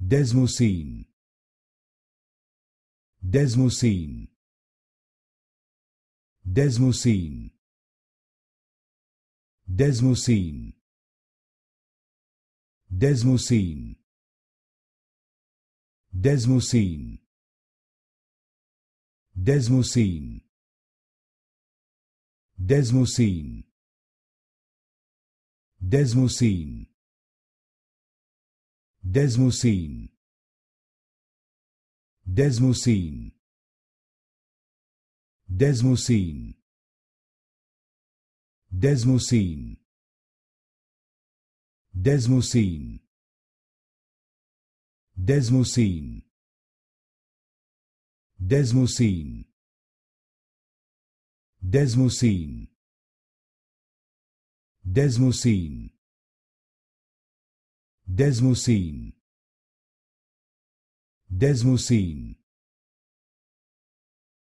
Desmosine Desmosine Desmosine Desmosine Desmosine Desmosine Desmosine Desmosine Desmosine Desmosine Desmosine Desmosine Desmosine Desmosine Desmosine Desmosine Desmosine Desmosine Desmosine Desmosine